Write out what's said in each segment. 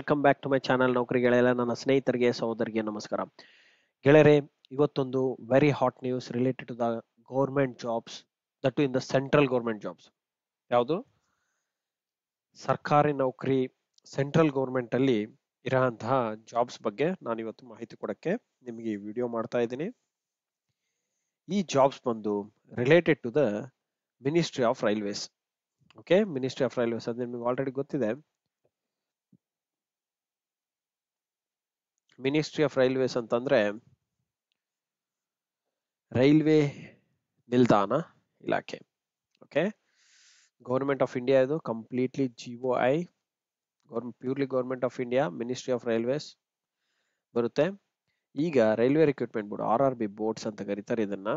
Welcome back to my channel ನೌಕರಿಗಳೆಲ್ಲ ನನ್ನ ಸ್ನೇಹಿತರಿಗೆ ಸಹೋದರಿಗೆ ನಮಸ್ಕಾರ ಗೆಳೆಯರೆ ಇವತ್ತೊಂದು very hot news related to the government jobs that in the central government jobs ಯಾವುದು ಸರ್ಕಾರಿ ನೌಕರಿ ಸೆಂಟ್ರಲ್ ಗೌರ್ಮೆಂಟ್ ಅಲ್ಲಿ ಇರೋಂತಹ ಜಾಬ್ಸ್ ಬಗ್ಗೆ ನಾನು ಇವತ್ತು ಮಾಹಿತಿ ಕೊಡಕ್ಕೆ ನಿಮಗೆ ಈ ವಿಡಿಯೋ ಮಾಡ್ತಾ ಇದ್ದೀನಿ ಈ ಜಾಬ್ಸ್ ಬಂದು related to the ministry of railways okay ministry of railways ಅದು ನಿಮ್ಗೆ ಆಲ್ರೆಡಿ ಗೊತ್ತಿದೆ ಮಿನಿಸ್ಟ್ರಿ ಆಫ್ ರೈಲ್ವೇಸ್ ಅಂತಂದ್ರೆ ರೈಲ್ವೆ ನಿಲ್ದಾಣ ಇಲಾಖೆ ಓಕೆ ಗೌರ್ಮೆಂಟ್ ಆಫ್ ಇಂಡಿಯಾ ಇದು completely oh I government purely government of India ministry of railways ಬರುತ್ತೆ ಈಗ railway recruitment board R R B boards ಅಂತ ಕರೀತಾರೆ ಇದನ್ನ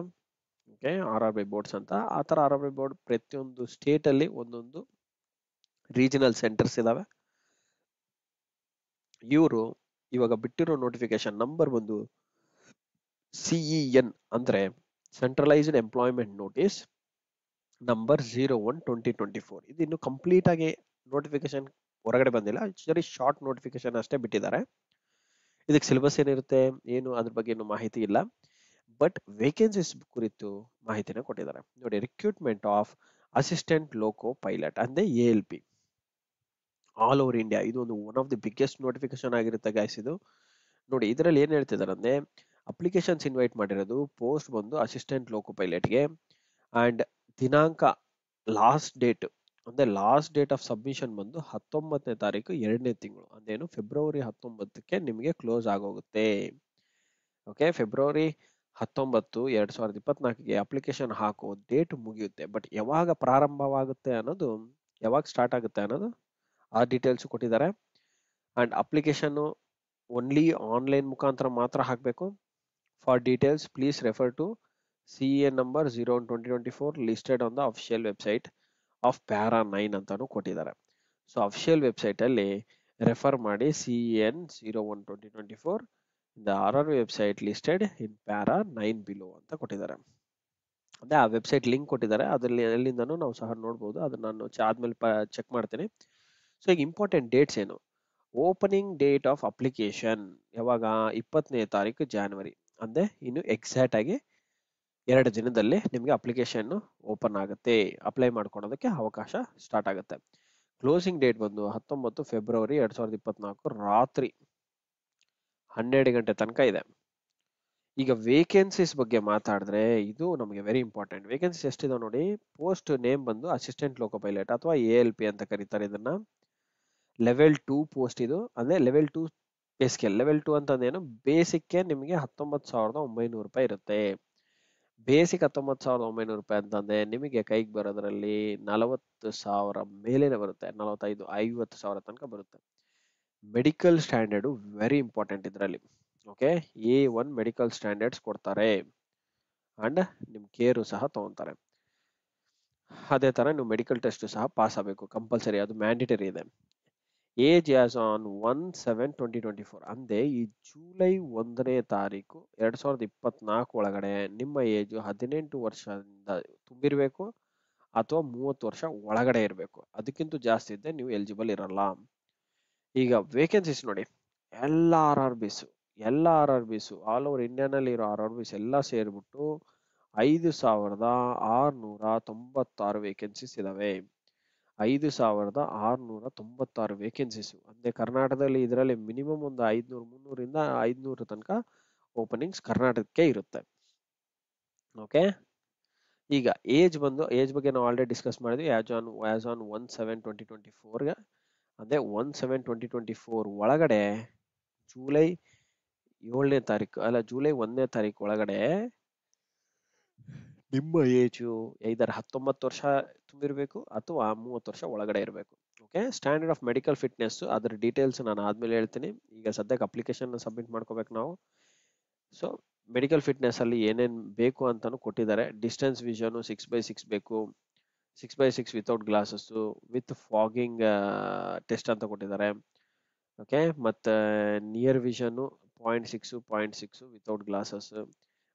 okay R R B boards ಅಂತ ಆ ಥರ ಆರ್ ಆರ್ ಬಿ ಬೋರ್ಡ್ ಪ್ರತಿಯೊಂದು ಸ್ಟೇಟಲ್ಲಿ ಒಂದೊಂದು ರೀಜನಲ್ ಸೆಂಟರ್ಸ್ ಇದ್ದಾವೆ ಇವರು ಇವಾಗ ಬಿಟ್ಟಿರೋ ನೋಟಿಫಿಕೇಶನ್ ನಂಬರ್ ಬಂದು ಸಿಇ ಎನ್ e ಅಂದ್ರೆ centralised employment notice number zero one twenty twenty four ಇದು ಇನ್ನು ಕಂಪ್ಲೀಟ್ ಆಗಿ ನೋಟಿಫಿಕೇಶನ್ ಹೊರಗಡೆ ಬಂದಿಲ್ಲ ಆಕ್ಚುಲಿ ಶಾರ್ಟ್ ನೋಟಿಫಿಕೇಶನ್ ಅಷ್ಟೇ ಬಿಟ್ಟಿದ್ದಾರೆ ಇದಕ್ಕೆ ಸಿಲೆಬಸ್ ಏನಿರುತ್ತೆ ಏನು ಅದ್ರ ಬಗ್ಗೆ ಏನು ಮಾಹಿತಿ ಇಲ್ಲ ಬಟ್ ವೇಕೆನ್ಸಿಸ್ ಕುರಿತು ಮಾಹಿತಿನ ಕೊಟ್ಟಿದ್ದಾರೆ ನೋಡಿ recruitment of assistant loco pilot ಅಂದ್ರೆ A L P all over India ಇದು ಒಂದು one of the biggest notification ಆಗಿರುತ್ತೆ ಗಾಯ್ಸ್ ಇದು ನೋಡಿ ಇದರಲ್ಲಿ ಏನು ಹೇಳ್ತಿದ್ದಾರೆ ಅಂದರೆ ಅಪ್ಲಿಕೇಶನ್ಸ್ ಇನ್ವೈಟ್ ಮಾಡಿರೋದು ಪೋಸ್ಟ್ ಬಂದು ಅಸಿಸ್ಟೆಂಟ್ ಲೋಕೋ ಪೈಲಟ್ಗೆ ಆ್ಯಂಡ್ ದಿನಾಂಕ ಲಾಸ್ಟ್ ಡೇಟ್ ಅಂದರೆ ಲಾಸ್ಟ್ ಡೇಟ್ ಆಫ್ ಸಬ್ಮಿಷನ್ ಬಂದು ಹತ್ತೊಂಬತ್ತನೇ ತಾರೀಕು ಎರಡನೇ ತಿಂಗಳು ಅಂದೇನು ಫೆಬ್ರವರಿ ಹತ್ತೊಂಬತ್ತಕ್ಕೆ ನಿಮಗೆ ಕ್ಲೋಸ್ ಆಗೋಗುತ್ತೆ ಓಕೆ ಫೆಬ್ರವರಿ ಹತ್ತೊಂಬತ್ತು ಎರಡು ಸಾವಿರದ ಇಪ್ಪತ್ನಾಲ್ಕಿಗೆ ಅಪ್ಲಿಕೇಶನ್ ಹಾಕೋ ಡೇಟ್ ಮುಗಿಯುತ್ತೆ ಬಟ್ ಯಾವಾಗ ಪ್ರಾರಂಭವಾಗುತ್ತೆ ಅನ್ನೋದು ಯಾವಾಗ ಸ್ಟಾರ್ಟ್ ಆಗುತ್ತೆ ಅನ್ನೋದು ಆ ಡೀಟೇಲ್ಸ್ ಕೊಟ್ಟಿದ್ದಾರೆ ಅಂಡ್ ಅಪ್ಲಿಕೇಶನ್ ಓನ್ಲಿ ಆನ್ಲೈನ್ ಮುಖಾಂತರ ಮಾತ್ರ ಹಾಕಬೇಕು for details please refer to C A number zero twenty twenty four listed on the official website of para nine ಅಂತಾನು ಕೊಟ್ಟಿದ್ದಾರೆ ಸೊ ಅಫಿಷಿಯಲ್ ವೆಬ್ಸೈಟಲ್ಲಿ ರೆಫರ್ ಮಾಡಿ C N zero one twenty twenty four the R R website listed in para nine below ಅಂತ ಕೊಟ್ಟಿದ್ದಾರೆ ಅದೇ ಆ website link ಕೊಟ್ಟಿದ್ದಾರೆ ಅದರಲ್ಲಿ ಎಲ್ಲಿಂದನೂ ನಾವು ಸಹ ನೋಡ್ಬೋದು ಅದನ್ನು ನಾನು ಆದಮೇಲೆ ಪ ಚೆಕ್ ಮಾಡ್ತೀನಿ ಸೊ ಈಗ ಇಂಪಾರ್ಟೆಂಟ್ ಡೇಟ್ಸ್ ಏನು ಓಪನಿಂಗ್ ಡೇಟ್ ಆಫ್ ಅಪ್ಲಿಕೇಶನ್ ಯಾವಾಗ ಇಪ್ಪತ್ತನೇ ತಾರೀಕು ಜಾನ್ವರಿ ಅಂದರೆ ಇನ್ನು ಎಕ್ಸಾಕ್ಟ್ ಆಗಿ ಎರಡು ದಿನದಲ್ಲಿ ನಿಮಗೆ ಅಪ್ಲಿಕೇಶನ್ನು ಓಪನ್ ಆಗುತ್ತೆ ಅಪ್ಲೈ ಮಾಡ್ಕೊಳೋದಕ್ಕೆ ಅವಕಾಶ ಸ್ಟಾರ್ಟ್ ಆಗುತ್ತೆ ಕ್ಲೋಸಿಂಗ್ ಡೇಟ್ ಬಂದು ಹತ್ತೊಂಬತ್ತು ಫೆಬ್ರವರಿ ಎರಡು ಸಾವಿರದ ಇಪ್ಪತ್ನಾಲ್ಕು ರಾತ್ರಿ ಹನ್ನೆರಡು ಗಂಟೆ ತನಕ ಇದೆ ಈಗ ವೇಕೆನ್ಸೀಸ್ ಬಗ್ಗೆ ಮಾತಾಡಿದ್ರೆ ಇದು ನಮಗೆ ವೆರಿ ಇಂಪಾರ್ಟೆಂಟ್ ವೇಕೆನ್ಸಿ ಎಷ್ಟಿದೆ ನೋಡಿ ಪೋಸ್ಟ್ ನೇಮ್ ಬಂದು ಅಸಿಸ್ಟೆಂಟ್ ಲೋಕೋ ಪೈಲಟ್ ಅಥವಾ ಎ ಎಲ್ ಪಿ ಅಂತ ಕರೀತಾರೆ ಇದನ್ನ ಲೆವೆಲ್ ಟೂ ಪೋಸ್ಟ್ ಇದು ಅಂದರೆ level two basic level two ಅಂತಂದೇನು ಏನು ಬೇಸಿಕ್ಗೆ ನಿಮಗೆ ಹತ್ತೊಂಬತ್ತು ಸಾವಿರದ ಒಂಬೈನೂರು ರೂಪಾಯಿ ಇರುತ್ತೆ ಬೇಸಿಕ್ ಹತ್ತೊಂಬತ್ತು ಸಾವಿರದ ಒಂಬೈನೂರು ರೂಪಾಯಿ ಅಂತಂದರೆ ನಿಮಗೆ ಕೈಗೆ ಬರೋದ್ರಲ್ಲಿ ನಲವತ್ತು ಸಾವಿರ ಮೇಲೇನೆ ಬರುತ್ತೆ ನಲವತ್ತೈದು ಐವತ್ತು ಸಾವಿರ ತನಕ ಬರುತ್ತೆ ಮೆಡಿಕಲ್ ಸ್ಟ್ಯಾಂಡರ್ಡು ವೆರಿ ಇಂಪಾರ್ಟೆಂಟ್ ಇದರಲ್ಲಿ okay A one medical standards ಕೊಡ್ತಾರೆ ಅಂಡ್ ನಿಮ್ಮ ಕೇರು ಸಹ ತಗೊತಾರೆ ಅದೇ ಥರ ನೀವು ಮೆಡಿಕಲ್ ಟೆಸ್ಟ್ ಸಹ ಪಾಸ್ ಆಗಬೇಕು ಕಂಪಲ್ಸರಿ ಅದು ಮ್ಯಾಂಡೇಟರಿ ಇದೆ age as on one seven twenty twenty four ಅಂದರೆ ಈ ಜೂಲೈ ಒಂದನೇ ತಾರೀಕು ಎರಡು ಸಾವಿರದ ಇಪ್ಪತ್ನಾಲ್ಕು ಒಳಗಡೆ ನಿಮ್ಮ ಏಜು ಹದಿನೆಂಟು ವರ್ಷದಿಂದ ತುಂಬಿರಬೇಕು ಅಥವಾ ಮೂವತ್ತು ವರ್ಷ ಒಳಗಡೆ ಇರಬೇಕು ಅದಕ್ಕಿಂತ ಜಾಸ್ತಿ ಇದ್ದರೆ ನೀವು ಎಲಿಜಿಬಲ್ ಇರಲ್ಲ ಈಗ ವೇಕೆನ್ಸೀಸ್ ನೋಡಿ ಎಲ್ಲ ಆರ್ ಆರ್ ಬಿಸು ಎಲ್ಲ R R Bs all over ಇಂಡಿಯಾನಲ್ಲಿ ಇರೋ ಆರ್ ಆರ್ ಬಿಸ್ ಎಲ್ಲ ಸೇರಿಬಿಟ್ಟು ಐದು ಸಾವಿರದ ಆರುನೂರ ತೊಂಬತ್ತಾರು ವೇಕೆನ್ಸೀಸ್ ಇದ್ದಾವೆ ಐದು ಸಾವಿರದ ಆರುನೂರ ತೊಂಬತ್ತಾರು ವೇಕೆನ್ಸಿಸು ಅಂದರೆ ಕರ್ನಾಟಕದಲ್ಲಿ ಇದರಲ್ಲಿ ಮಿನಿಮಮ್ ಒಂದು ಐದುನೂರು ಮುನ್ನೂರಿಂದ ಐದುನೂರ ತನಕ ಓಪನಿಂಗ್ಸ್ ಕರ್ನಾಟಕಕ್ಕೆ ಇರುತ್ತೆ ಓಕೆ ಈಗ ಏಜ್ ಬಂದು ಏಜ್ ಬಗ್ಗೆ ನಾವು ಆಲ್ರೆಡಿ ಡಿಸ್ಕಸ್ ಮಾಡಿದ್ವಿ as on as on one seven twenty twenty ಫೋರ್ಗೆ ಅಂದರೆ one seven twenty twenty four ಒಳಗಡೆ ಜುಲೈ ಏಳನೇ ತಾರೀಕು ಅಲ್ಲ ಜುಲೈ ಒಂದನೇ ತಾರೀಕು ಒಳಗಡೆ ನಿಮ್ಮ ಏಜು ಐದಾರು ಹತ್ತೊಂಬತ್ತು ವರ್ಷ ತುಂಬಿರಬೇಕು ಅಥವಾ ಮೂವತ್ತು ವರ್ಷ ಒಳಗಡೆ ಇರಬೇಕು okay standard of medical fitness ಅದರ ಡೀಟೇಲ್ಸ್ ನಾನು ಆದಮೇಲೆ ಹೇಳ್ತೀನಿ ಈಗ ಸದ್ಯಕ್ಕೆ ಅಪ್ಲಿಕೇಶನ್ ಸಬ್ಮಿಟ್ ಮಾಡ್ಕೋಬೇಕು ನಾವು ಸೊ ಮೆಡಿಕಲ್ ಫಿಟ್ನೆಸ್ ಅಲ್ಲಿ ಏನೇನು ಬೇಕು ಅಂತಾನು ಕೊಟ್ಟಿದ್ದಾರೆ distance vision six by six ಬೇಕು six by six without glasses with fogging test ಅಂತ ಕೊಟ್ಟಿದ್ದಾರೆ ಓಕೆ ಮತ್ತು ನಿಯರ್ ವಿಷನ್ನು point six point six without glasses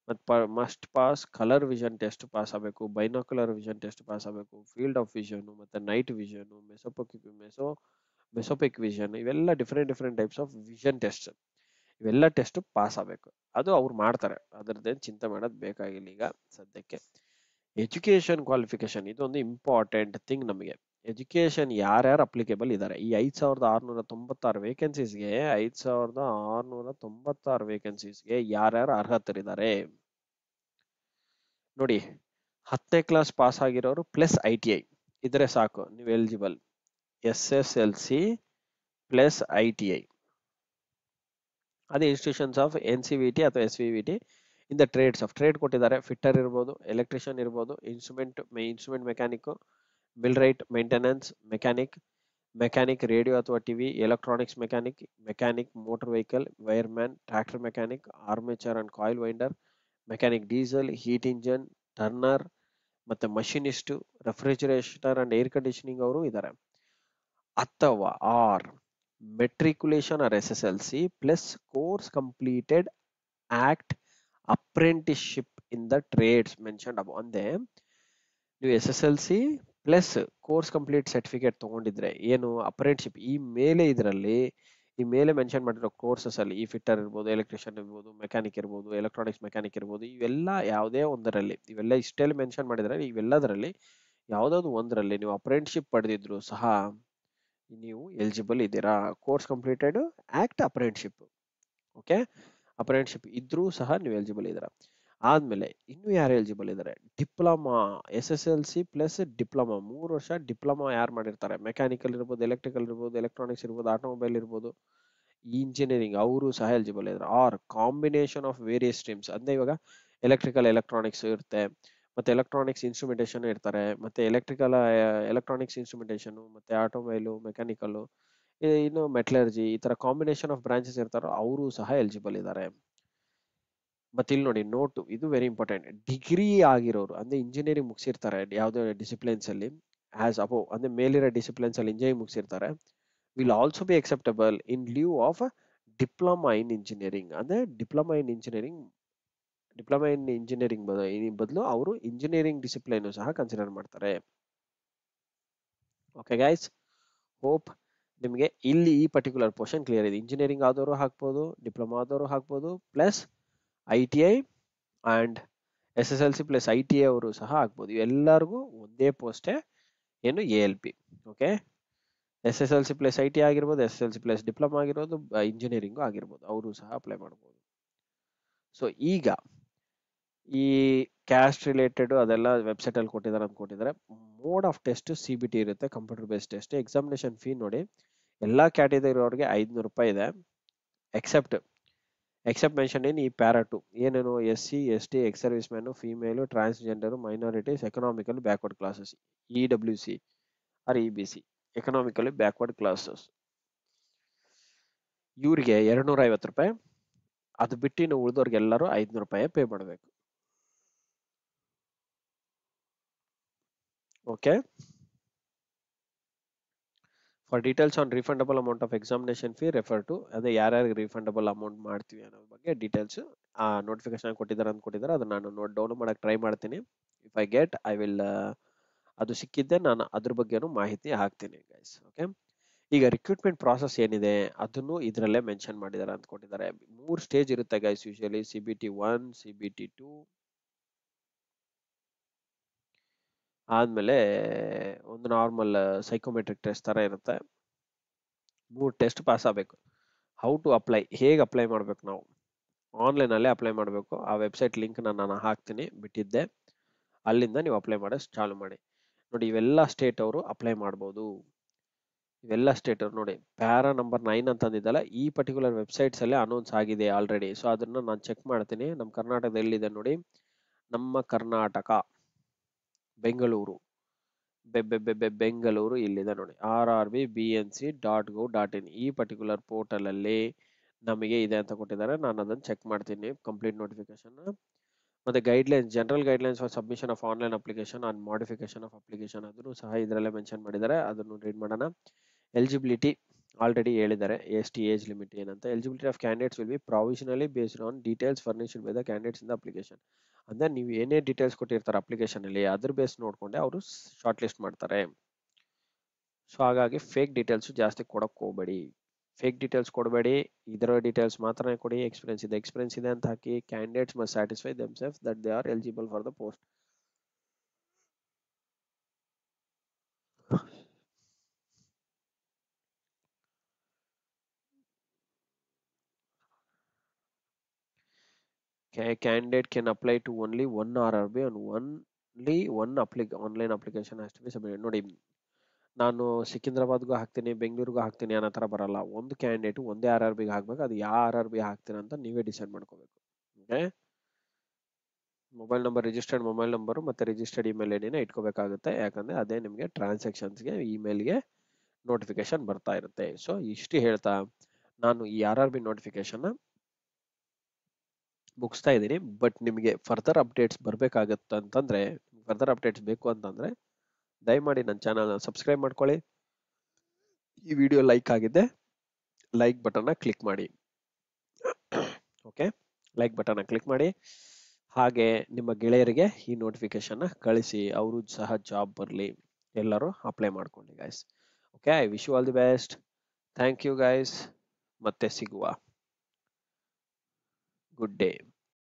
ಮತ್ತು must pass colour vision test pass ಆಗಬೇಕು ಬೈನೋಕ್ಯುಲರ್ ವಿಷನ್ ಟೆಸ್ಟ್ ಪಾಸ್ ಆಗಬೇಕು field of vision ಮತ್ತು night vision mesopic meso mesopic vision ಇವೆಲ್ಲ different different types of vision test ಇವೆಲ್ಲ test pass ಆಗಬೇಕು ಅದು ಅವ್ರು ಮಾಡ್ತಾರೆ ಅದರದ್ದೇನು ಚಿಂತೆ ಮಾಡೋದು ಬೇಕಾಗಿಲ್ಲ ಈಗ ಸದ್ಯಕ್ಕೆ ಎಜುಕೇಷನ್ ಕ್ವಾಲಿಫಿಕೇಶನ್ ಇದೊಂದು ಇಂಪಾರ್ಟೆಂಟ್ ಥಿಂಗ್ ನಮಗೆ ಎಜುಕೇಷನ್ ಯಾರ್ಯಾರು ಅಪ್ಲಿಕೇಬಲ್ ಇದ್ದಾರೆ ಈ ಐದು ಸಾವಿರದ ಆರುನೂರ ತೊಂಬತ್ತಾರು ವೇಕೆನ್ಸೀಸ್ಗೆ ಐದು ಸಾವಿರದ ಆರುನೂರ ತೊಂಬತ್ತಾರು ವೇಕೆನ್ಸೀಸ್ಗೆ ಯಾರ್ಯಾರು ಅರ್ಹತರಿದ್ದಾರೆ ನೋಡಿ ಹತ್ತನೇ ಕ್ಲಾಸ್ ಪಾಸ್ ಆಗಿರೋರು ಪ್ಲಸ್ ಐ ಟಿ ಐ ಇದ್ರೆ ಸಾಕು ನೀವು eligible S S L C plus ITI T ಅದೇ institutions of N C V T ಅಥವಾ ಎಸ್ ವಿ ವಿ ಟಿ ಇಂದ ಟ್ರೇಡ್ಸ್ ಆಫ್ ಟ್ರೇಡ್ ಕೊಟ್ಟಿದ್ದಾರೆ ಫಿಟ್ಟರ್ ಇರ್ಬೋದು ಎಲೆಕ್ಟ್ರಿಷಿಯನ್ ಇರ್ಬೋದು instrument instrument mechanic millwright maintenance mechanic mechanic radio ಅಥವಾ TV electronics mechanic mechanic motor vehicle man tractor mechanic armature and coil winder mechanic diesel heat engine turner ಮತ್ತು machinist refrigerator and air conditioning ಅವರು ಇದ್ದಾರೆ ಅಥವಾ or matriculation or S S L C plus course completed act apprenticeship in the trades mention above ಅಂದೆ ನೀವು S S L C plus course complete certificate ತಗೊಂಡಿದ್ರೆ ಏನು apprenticeship ಈ ಮೇಲೆ ಇದರಲ್ಲಿ ಈ ಮೇಲೆ ಮೆನ್ಷನ್ ಮಾಡಿರೋ ಕೋರ್ಸಸ್ ಅಲ್ಲಿ ಈ ಫಿಟ್ಟರ್ ಇರ್ಬೋದು ಎಲೆಕ್ಟ್ರಿಷಿಯನ್ ಇರ್ಬೋದು ಮೆಕ್ಯಾನಿಕ್ ಇರ್ಬೋದು ಎಲೆಕ್ಟ್ರಾನಿಕ್ಸ್ ಮೆಕ್ಯಾನಿಕ್ ಇರ್ಬೋದು ಇವೆಲ್ಲ ಯಾವುದೇ ಒಂದರಲ್ಲಿ ಇವೆಲ್ಲ ಇಷ್ಟೆಲ್ಲಿ ಮೆನ್ಷನ್ ಮಾಡಿದರೆ ಇವೆಲ್ಲದರಲ್ಲಿ ಯಾವುದಾದ್ರು ಒಂದರಲ್ಲಿ ನೀವು ಅಪ್ರೆಂಟ್ಶಿಪ್ ಪಡೆದಿದ್ರು ಸಹ ನೀವು ಎಲಿಜಿಬಲ್ ಇದ್ದೀರಾ course completed act apprenticeship okay apprenticeship ಇದ್ರೂ ಸಹ ನೀವು ಎಲಿಜಿಬಲ್ ಇದ್ದೀರಾ ಆದಮೇಲೆ ಇನ್ನೂ ಯಾರು ಎಲಿಜಿಬಲ್ ಇದ್ದಾರೆ diploma S S L C plus diploma ಮೂರು ವರ್ಷ ಡಿಪ್ಲೊಮಾ ಯಾರು ಮಾಡಿರ್ತಾರೆ ಮೆಕ್ಯಾನಿಕಲ್ ಇರ್ಬೋದು ಎಲೆಕ್ಟ್ರಿಕಲ್ ಇರ್ಬೋದು ಎಲೆಕ್ಟ್ರಾನಿಕ್ಸ್ ಇರ್ಬೋದು ಆಟೋಮೊಬೈಲ್ ಇರ್ಬೋದು ಇಂಜಿನಿಯರಿಂಗ್ ಅವರು ಸಹ ಎಲಿಜಿಬಲ್ ಇದ್ದಾರೆ or combination of various streams ಅಂದರೆ ಇವಾಗ ಎಲೆಕ್ಟ್ರಿಕಲ್ ಎಲೆಕ್ಟ್ರಾನಿಕ್ಸ್ ಇರುತ್ತೆ ಮತ್ತು ಎಲೆಕ್ಟ್ರಾನಿಕ್ಸ್ ಇನ್ಸ್ಟ್ರೂಮೆಂಟೇಷನ್ ಇರ್ತಾರೆ ಮತ್ತು ಎಲೆಕ್ಟ್ರಿಕಲ್ ಎಲೆಕ್ಟ್ರಾನಿಕ್ಸ್ ಇನ್ಸ್ಟ್ರೂಮೆಂಟೇಷನು ಮತ್ತು ಆಟೋಮೊಬೈಲು ಮೆಕ್ಯಾನಿಕಲ್ ಇನ್ನು ಮೆಟ್ಲರ್ಜಿ ಈ ಥರ ಕಾಂಬಿನೇಷನ್ ಆಫ್ ಬ್ರಾಂಚಸ್ ಇರ್ತಾರೋ ಅವರು ಸಹ ಎಲಿಜಿಬಲ್ ಇದ್ದಾರೆ ಮತ್ತೆ ಇಲ್ಲಿ ನೋಡಿ ನೋಟು ಇದು ವೆರಿ ಇಂಪಾರ್ಟೆಂಟ್ ಡಿಗ್ರಿ ಆಗಿರೋರು ಅಂದ್ರೆ ಇಂಜಿನಿಯರಿಂಗ್ ಮುಗಿಸಿರ್ತಾರೆ ಯಾವುದೇ ಡಿಸಿಪ್ಲಿನ್ಸ್ ಅಲ್ಲಿ ಆಸ್ ಅಬೋ ಅಂದ್ರೆ ಮೇಲಿರೋ ಡಿಸಿಪ್ಲಿನ್ಸ್ ಅಲ್ಲಿ ಇಂಜಿನಿಯರಿಂಗ್ ಮುಗಿಸಿರ್ತಾರೆ will also be acceptable in lieu of diploma in engineering ಅಂದ್ರೆ diploma in engineering diploma in engineering ಬದಲು ಅವರು ಇಂಜಿನಿಯರಿಂಗ್ ಡಿಸಿಪ್ಲೈನ್ ಸಹ ಕನ್ಸಿಡರ್ ಮಾಡ್ತಾರೆ ಓಕೆ ಗೈಸ್ ಹೋಪ್ ನಿಮಗೆ ಇಲ್ಲಿ ಈ ಪರ್ಟಿಕ್ಯುಲರ್ ಪೋರ್ಷನ್ ಕ್ಲಿಯರ್ ಇದೆ ಇಂಜಿನಿಯರಿಂಗ್ ಆದವರು ಹಾಕ್ಬೋದು ಡಿಪ್ಲೊಮಾ ಆದವರು ಹಾಕ್ಬೋದು plus I T I and S S L C plus I T I ಅವರು ಸಹ ಆಗ್ಬೋದು ಎಲ್ಲರಿಗೂ ಒಂದೇ ಪೋಸ್ಟೇ ಏನು A L P okay yes S L C plus I T ಆಗಿರ್ಬೋದು S S L C plus diploma ಆಗಿರ್ಬೋದು ಇಂಜಿನಿಯರಿಂಗು ಆಗಿರ್ಬೋದು ಅವರು ಸಹ ಅಪ್ಲೈ ಮಾಡ್ಬೋದು ಸೊ ಈಗ ಈ ಕ್ಯಾಸ್ಟ್ ರಿಲೇಟೆಡ್ ಅದೆಲ್ಲ ವೆಬ್ಸೈಟಲ್ಲಿ ಕೊಟ್ಟಿದ್ದಾರೆ ಅಂತ ಕೊಟ್ಟಿದ್ದಾರೆ mode of test C B T ಇರುತ್ತೆ computer based test examination fee ನೋಡಿ ಎಲ್ಲ ಕ್ಯಾಟಗರಿ ಅವ್ರಿಗೆ ಐದುನೂರು ರೂಪಾಯಿ ಇದೆ ಎಕ್ಸೆಪ್ಟ್ ఎక్సెప్ట్ మెన్షన్ ఇన్ ఈ పారా ఏ నేను SC ST ex serviceman female transgender minorities economical backward classes EWC or EBC economically backward classes ಇವರಿಗೆ ಎರಡುನೂರ ಐವತ್ತು ರೂಪಾಯಿ ಅದು ಬಿಟ್ಟು ಇನ್ನು ಉಳಿದವ್ರಿಗೆಲ್ಲರೂ ಐದುನೂರು ರೂಪಾಯಿ ಪೇ ಮಾಡಬೇಕು okay for details on refundable amount of examination fee refer to ಅದೇ ಯಾರ್ಯಾರಿಗೆ ರಿಫಂಡಬಲ್ ಅಮೌಂಟ್ ಮಾಡ್ತೀವಿ ಅನ್ನೋ ಬಗ್ಗೆ ಡೀಟೇಲ್ಸ್ ಆ ನೋಟಿಫಿಕೇಶನ್ ಕೊಟ್ಟಿದ್ದಾರೆ ಅಂತ ಕೊಟ್ಟಿದ್ದಾರೆ ಅದು ನಾನು ನೋಟ್ ಡೌನ್ ಮಾಡೋಕ್ಕೆ ಟ್ರೈ ಮಾಡ್ತೀನಿ if I get I will ಅದು ಸಿಕ್ಕಿದ್ದೆ ನಾನು ಅದ್ರ ಬಗ್ಗೆನೂ ಮಾಹಿತಿ ಹಾಕ್ತೀನಿ ಗೈಸ್ ಓಕೆ ಈಗ ರಿಕ್ರೂಟ್ಮೆಂಟ್ ಪ್ರಾಸೆಸ್ ಏನಿದೆ ಅದನ್ನು ಇದರಲ್ಲೇ ಮೆನ್ಷನ್ ಮಾಡಿದ್ದಾರೆ ಅಂತ ಕೊಟ್ಟಿದ್ದಾರೆ ಮೂರು ಸ್ಟೇಜ್ ಇರುತ್ತೆ guys usually C B T one C B T two ಆದಮೇಲೆ ಒಂದು ನಾರ್ಮಲ್ ಸೈಕೋಮೆಟ್ರಿಕ್ ಟೆಸ್ಟ್ ಥರ ಇರುತ್ತೆ ಮೂರು ಟೆಸ್ಟ್ ಪಾಸ್ ಆಗಬೇಕು ಹೌ ಟು ಅಪ್ಲೈ ಹೇಗೆ ಅಪ್ಲೈ ಮಾಡಬೇಕು ನಾವು ಆನ್ಲೈನಲ್ಲೇ ಅಪ್ಲೈ ಮಾಡಬೇಕು ಆ ವೆಬ್ಸೈಟ್ ಲಿಂಕ್ನ ನಾನು ಹಾಕ್ತೀನಿ ಬಿಟ್ಟಿದ್ದೆ ಅಲ್ಲಿಂದ ನೀವು ಅಪ್ಲೈ ಮಾಡೋ ಚಾಲು ಮಾಡಿ ನೋಡಿ ಇವೆಲ್ಲ ಸ್ಟೇಟ್ ಅವರು ಅಪ್ಲೈ ಮಾಡ್ಬೋದು ಇವೆಲ್ಲ ಸ್ಟೇಟ್ ಅವರು ನೋಡಿ ಪ್ಯಾರಾ ನಂಬರ್ ನೈನ್ ಅಂತಂದಿದ್ದಲ್ಲ ಈ ಪರ್ಟಿಕ್ಯುಲರ್ ವೆಬ್ಸೈಟ್ಸಲ್ಲೇ ಅನೌನ್ಸ್ ಆಗಿದೆ ಆಲ್ರೆಡಿ ಸೊ ಅದನ್ನು ನಾನು ಚೆಕ್ ಮಾಡ್ತೀನಿ ನಮ್ಮ ಕರ್ನಾಟಕದ ಎಲ್ಲಿದೆ ನೋಡಿ ನಮ್ಮ ಕರ್ನಾಟಕ ಬೆಂಗಳೂರು ಬೆಂಗಳೂರು ಇಲ್ಲಿದೆ ನೋಡಿ R R B B N C dot gov dot in ಈ ಪರ್ಟಿಕ್ಯುಲರ್ ಪೋರ್ಟಲಲ್ಲಿ ನಮಗೆ ಇದೆ ಅಂತ ಕೊಟ್ಟಿದ್ದಾರೆ ನಾನು ಅದನ್ನು ಚೆಕ್ ಮಾಡ್ತೀನಿ ಕಂಪ್ಲೀಟ್ ನೋಟಿಫಿಕೇಶನ್ ಮತ್ತು guidelines general guidelines for submission of online application on modification of application ಅದನ್ನು ಸಹ ಇದರಲ್ಲೇ ಮೆನ್ಷನ್ ಮಾಡಿದ್ದಾರೆ ಅದನ್ನು ರೀಡ್ ಮಾಡೋಣ ಎಲಿಜಿಬಿಲಿಟಿ ಆಲ್ರೆಡಿ ಹೇಳಿದ್ದಾರೆ ಎಸ್ ಟಿ ಏಜ್ ಲಿಮಿಟ್ ಏನಂತ eligibility of candidates will be provisionally based on details furnished by the candidates in the application ಅಂದರೆ ನೀವು ಏನೇ ಡೀಟೇಲ್ಸ್ ಕೊಟ್ಟಿರ್ತಾರೆ ಅಪ್ಲಿಕೇಶನಲ್ಲಿ ಅದ್ರ ಬೇಸ್ ನೋಡ್ಕೊಂಡೆ ಅವರು ಶಾರ್ಟ್ ಲಿಸ್ಟ್ ಮಾಡ್ತಾರೆ ಸೊ ಹಾಗಾಗಿ ಫೇಕ್ ಡೀಟೇಲ್ಸು ಜಾಸ್ತಿ ಕೊಡೋಕ್ಕೆ ಹೋಗ್ಬೇಡಿ ಫೇಕ್ ಡೀಟೇಲ್ಸ್ ಕೊಡಬೇಡಿ ಇದರ ಡೀಟೇಲ್ಸ್ ಮಾತ್ರ ಕೊಡಿ ಎಕ್ಸ್ಪೀರಿಯನ್ಸ್ ಇದೆ ಎಕ್ಸ್ಪೀರಿಯನ್ಸ್ ಇದೆ ಅಂತ ಹಾಕಿ candidates must satisfy themselves that they are eligible for the post a candidate can apply to only one RRB and only one one online application has to be ನೋಡಿ ನಾನು ಸಿಕಿಂದ್ರಾಬಾದ್ಗೂ ಹಾಕ್ತೀನಿ ಬೆಂಗಳೂರಿಗೂ ಹಾಕ್ತೀನಿ ಅನ್ನೋ ಥರ ಬರಲ್ಲ ಒಂದು ಕ್ಯಾಂಡಿಡೇಟ್ ಒಂದೇ ಆರ್ ಆರ್ ಬಿಗೆ ಹಾಕ್ಬೇಕು ಅದು ಯಾವ ಆರ್ ಆರ್ ಬಿ ಹಾಕ್ತೀನಿ ಅಂತ ನೀವೇ ಡಿಸೈಡ್ ಮಾಡ್ಕೋಬೇಕು okay mobile number registered mobile number ಮತ್ತು ರಿಜಿಸ್ಟರ್ಡ್ ಇಮೇಲ್ ಐಡಿನ ಇಟ್ಕೋಬೇಕಾಗುತ್ತೆ ಯಾಕಂದರೆ ಅದೇ ನಿಮಗೆ ಟ್ರಾನ್ಸಾಕ್ಷನ್ಸ್ಗೆ ಇಮೇಲ್ಗೆ ನೋಟಿಫಿಕೇಶನ್ ಬರ್ತಾ ಇರುತ್ತೆ ಸೊ ಇಷ್ಟು ಹೇಳ್ತಾ ನಾನು ಈ ಆರ್ ಆರ್ ಬಿ ನೋಟಿಫಿಕೇಶನ್ನ ಮುಗಿಸ್ತಾ ಇದ್ದೀನಿ ಬಟ್ ನಿಮಗೆ ಫರ್ದರ್ ಅಪ್ಡೇಟ್ಸ್ ಬರಬೇಕಾಗತ್ತೆ ಅಂತಂದರೆ ಫರ್ದರ್ ಅಪ್ಡೇಟ್ಸ್ ಬೇಕು ಅಂತಂದರೆ ದಯಮಾಡಿ ನನ್ನ ಚಾನಲ್ನ ಸಬ್ಸ್ಕ್ರೈಬ್ ಮಾಡ್ಕೊಳ್ಳಿ ಈ ವಿಡಿಯೋ ಲೈಕ್ ಆಗಿದೆ ಲೈಕ್ ಬಟನ್ನ ಕ್ಲಿಕ್ ಮಾಡಿ ಓಕೆ ಲೈಕ್ ಬಟನ್ನ ಕ್ಲಿಕ್ ಮಾಡಿ ಹಾಗೆ ನಿಮ್ಮ ಗೆಳೆಯರಿಗೆ ಈ ನೋಟಿಫಿಕೇಶನ್ನ ಕಳಿಸಿ ಅವರು ಸಹ ಜಾಬ್ ಬರಲಿ ಎಲ್ಲರೂ ಅಪ್ಲೈ ಮಾಡ್ಕೊಳ್ಳಿ guys okay I wish you all the best thank you guys ಮತ್ತೆ ಸಿಗುವ Good day.